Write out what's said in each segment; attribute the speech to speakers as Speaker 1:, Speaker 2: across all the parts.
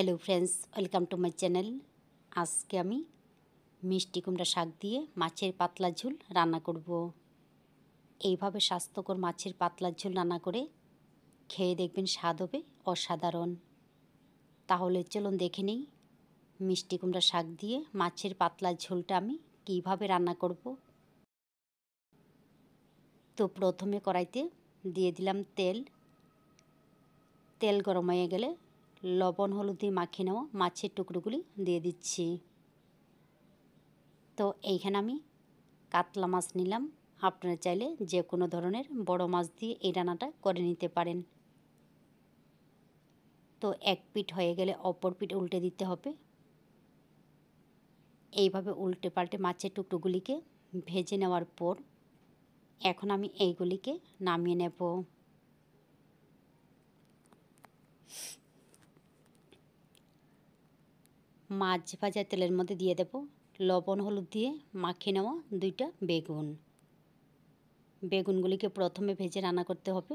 Speaker 1: hello friends welcome to my channel আজকে আমি মিষ্টি কুমড়া শাক দিয়ে মাছের পাতলা ঝুল রান্না করব এইভাবে স্বাস্থ্যকর মাছের পাতলা ঝুল রান্না করে খেয়ে দেখবেন স্বাদ হবে অসাধারণ তাহলে চলুন দেখে নিই মিষ্টি কুমড়া শাক দিয়ে মাছের পাতলা ঝোলটা আমি কিভাবে রান্না করব তো প্রথমে কড়াইতে দিয়ে দিলাম তেল তেল গরম হয়ে গেলে লবণ হলুদ দিয়ে মাখিয়ে নেওয়া মাছের টুকরোগুলি দিয়ে দিচ্ছি তো এইখানে আমি কাতলা মাছ নিলাম আপনারা চাইলে যে কোনো ধরনের বড় মাছ দিয়ে এই রান্নাটা করে নিতে পারেন তো এক পিঠ হয়ে গেলে অপর পিঠ উল্টে দিতে হবে এইভাবে উল্টে পাল্টে মাছের টুকরোগুলিকে ভেজে নেওয়ার পর এখন আমি এইগুলিকে নামিয়ে নেব মাছ ভাজা তেলের মধ্যে দিয়ে দেব লবণ হলুদ দিয়ে মাখিয়ে নেওয়া দুইটা বেগুন বেগুনগুলিকে প্রথমে ভেজে রান্না করতে হবে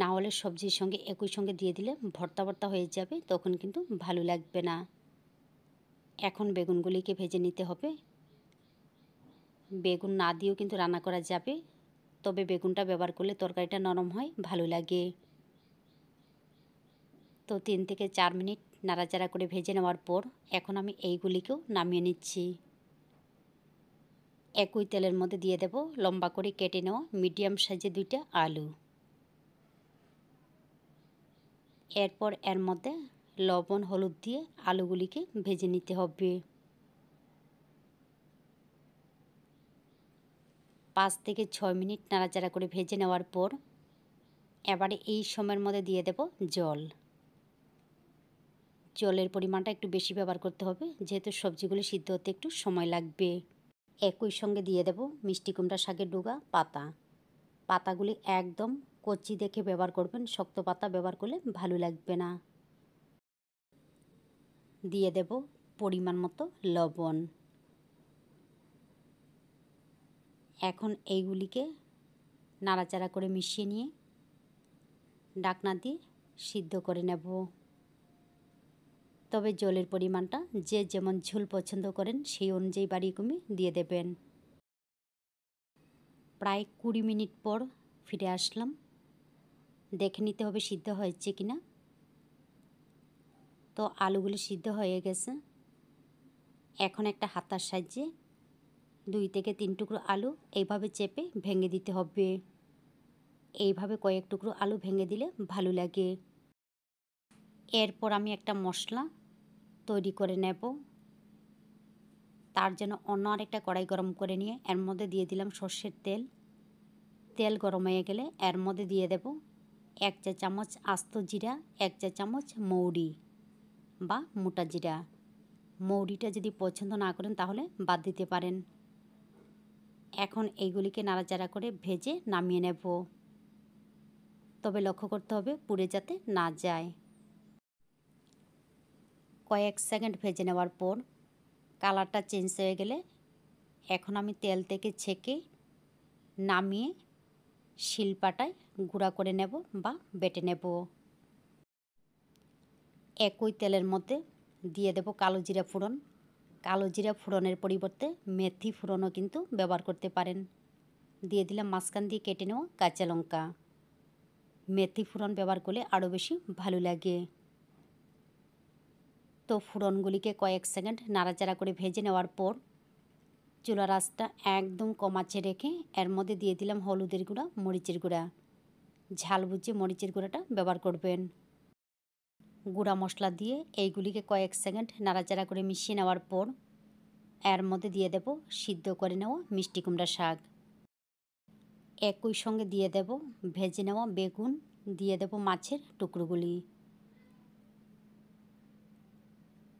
Speaker 1: না হলে সবজির সঙ্গে একই সঙ্গে দিয়ে দিলে ভর্তা ভর্তা হয়ে যাবে তখন কিন্তু ভালো লাগবে না এখন বেগুনগুলিকে ভেজে নিতে হবে বেগুন না দিয়েও কিন্তু রান্না করা যাবে তবে বেগুনটা ব্যবহার করলে তরকারিটা নরম হয় ভালো লাগে তো তিন থেকে চার মিনিট নাড়াচাড়া করে ভেজে নেওয়ার পর এখন আমি এইগুলিকেও নামিয়ে নিচ্ছি একই তেলের মধ্যে দিয়ে দেব লম্বা করে কেটে নেওয়া মিডিয়াম সাইজে দুইটা আলু এরপর এর মধ্যে লবণ হলুদ দিয়ে আলুগুলিকে ভেজে নিতে হবে পাঁচ থেকে ছয় মিনিট নাড়াচাড়া করে ভেজে নেওয়ার পর এবারে এই সময়ের মধ্যে দিয়ে দেব জল জলের পরিমাণটা একটু বেশি ব্যবহার করতে হবে যেহেতু সবজিগুলি সিদ্ধ হতে একটু সময় লাগবে একই সঙ্গে দিয়ে দেব মিষ্টি কুমড়া শাকের ডুগা পাতা পাতাগুলি একদম কচি দেখে ব্যবহার করবেন শক্ত পাতা ব্যবহার করলে ভালো লাগবে না দিয়ে দেব পরিমাণ মতো লবণ এখন এইগুলিকে নাড়াচাড়া করে মিশিয়ে নিয়ে ডাকনা দিয়ে সিদ্ধ করে নেব তবে জলের পরিমাণটা যে যেমন ঝোল পছন্দ করেন সেই অনুযায়ী বাড়ি কুমি দিয়ে দেবেন প্রায় কুড়ি মিনিট পর ফিরে আসলাম দেখে নিতে হবে সিদ্ধ হয়েছে কি না তো আলুগুলো সিদ্ধ হয়ে গেছে এখন একটা হাতার সাহায্যে দুই থেকে তিন টুকরো আলু এইভাবে চেপে ভেঙে দিতে হবে এইভাবে কয়েক টুকরো আলু ভেঙে দিলে ভালো লাগে এরপর আমি একটা মশলা তৈরি করে নেব তার জন্য অন্য আরেকটা কড়াই গরম করে নিয়ে এর মধ্যে দিয়ে দিলাম সর্ষের তেল তেল গরম হয়ে গেলে এর মধ্যে দিয়ে দেব এক চা চামচ আস্ত জিরা এক চা চামচ মৌরি বা মোটা জিরা মৌরিটা যদি পছন্দ না করেন তাহলে বাদ দিতে পারেন এখন এইগুলিকে নাড়াচাড়া করে ভেজে নামিয়ে নেব তবে লক্ষ্য করতে হবে পুড়ে যাতে না যায় কয়েক সেকেন্ড ভেজে নেওয়ার পর কালারটা চেঞ্জ হয়ে গেলে এখন আমি তেল থেকে ছেঁকে নামিয়ে শিলপাটায় গুঁড়া করে নেব বা বেটে নেব একই তেলের মধ্যে দিয়ে দেব কালো জিরা ফোড়ন কালো জিরা ফোড়নের পরিবর্তে মেথি ফোড়নও কিন্তু ব্যবহার করতে পারেন দিয়ে দিলাম মাঝখান দিয়ে কেটে নেওয়া কাঁচা লঙ্কা মেথি ফোড়ন ব্যবহার করলে আরও বেশি ভালো লাগে তো ফুরনগুলিকে কয়েক সেকেন্ড নাড়াচাড়া করে ভেজে নেওয়ার পর চুলা রাসটা একদম কমাচে রেখে এর মধ্যে দিয়ে দিলাম হলুদের গুঁড়া মরিচের গুঁড়া ঝাল বুঝে মরিচের গুঁড়াটা ব্যবহার করবেন গুঁড়া মশলা দিয়ে এইগুলিকে কয়েক সেকেন্ড নাড়াচাড়া করে মিশিয়ে নেওয়ার পর এর মধ্যে দিয়ে দেব সিদ্ধ করে নেওয়া মিষ্টি কুমড়া শাক একই সঙ্গে দিয়ে দেব ভেজে নেওয়া বেগুন দিয়ে দেব মাছের টুকরোগুলি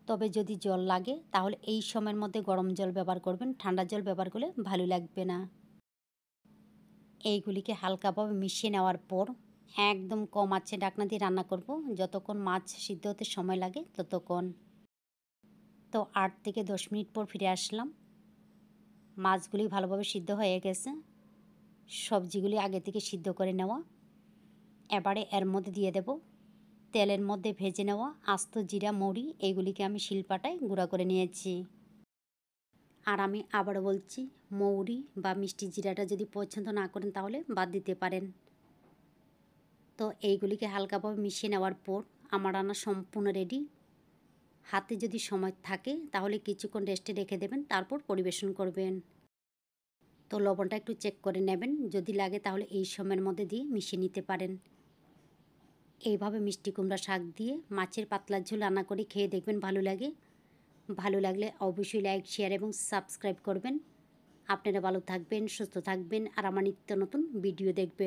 Speaker 1: তবে যদি জল লাগে তাহলে এই সময়ের মধ্যে গরম জল ব্যবহার করবেন ঠান্ডা জল ব্যবহার করলে ভালো লাগবে না এইগুলিকে হালকাভাবে মিশিয়ে নেওয়ার পর একদম কম আছে ডাকনা দিয়ে রান্না করব যতক্ষণ মাছ সিদ্ধ হতে সময় লাগে ততক্ষণ তো আট থেকে দশ মিনিট পর ফিরে আসলাম মাছগুলি ভালোভাবে সিদ্ধ হয়ে গেছে সবজিগুলি আগে থেকে সিদ্ধ করে নেওয়া এবারে এর মধ্যে দিয়ে দেবো তেলের মধ্যে ভেজে নেওয়া আস্ত জিরা মরি এগুলিকে আমি শিলপাটায় গুঁড়া করে নিয়েছি আর আমি আবার বলছি মৌরি বা মিষ্টি জিরাটা যদি পছন্দ না করেন তাহলে বাদ দিতে পারেন তো এইগুলিকে হালকাভাবে মিশিয়ে নেওয়ার পর আমার রান্না সম্পূর্ণ রেডি হাতে যদি সময় থাকে তাহলে কিছুক্ষণ রেস্টে রেখে দেবেন তারপর পরিবেশন করবেন তো লবণটা একটু চেক করে নেবেন যদি লাগে তাহলে এই সময়ের মধ্যে দিয়ে মিশিয়ে নিতে পারেন এইভাবে মিষ্টি কুমড়া শাক দিয়ে মাছের পাতলার ঝোল রান্না করে খেয়ে দেখবেন ভালো লাগে ভালো লাগলে অবশ্যই লাইক শেয়ার এবং সাবস্ক্রাইব করবেন আপনারা ভালো থাকবেন সুস্থ থাকবেন আর আমার নিত্য নতুন ভিডিও দেখবেন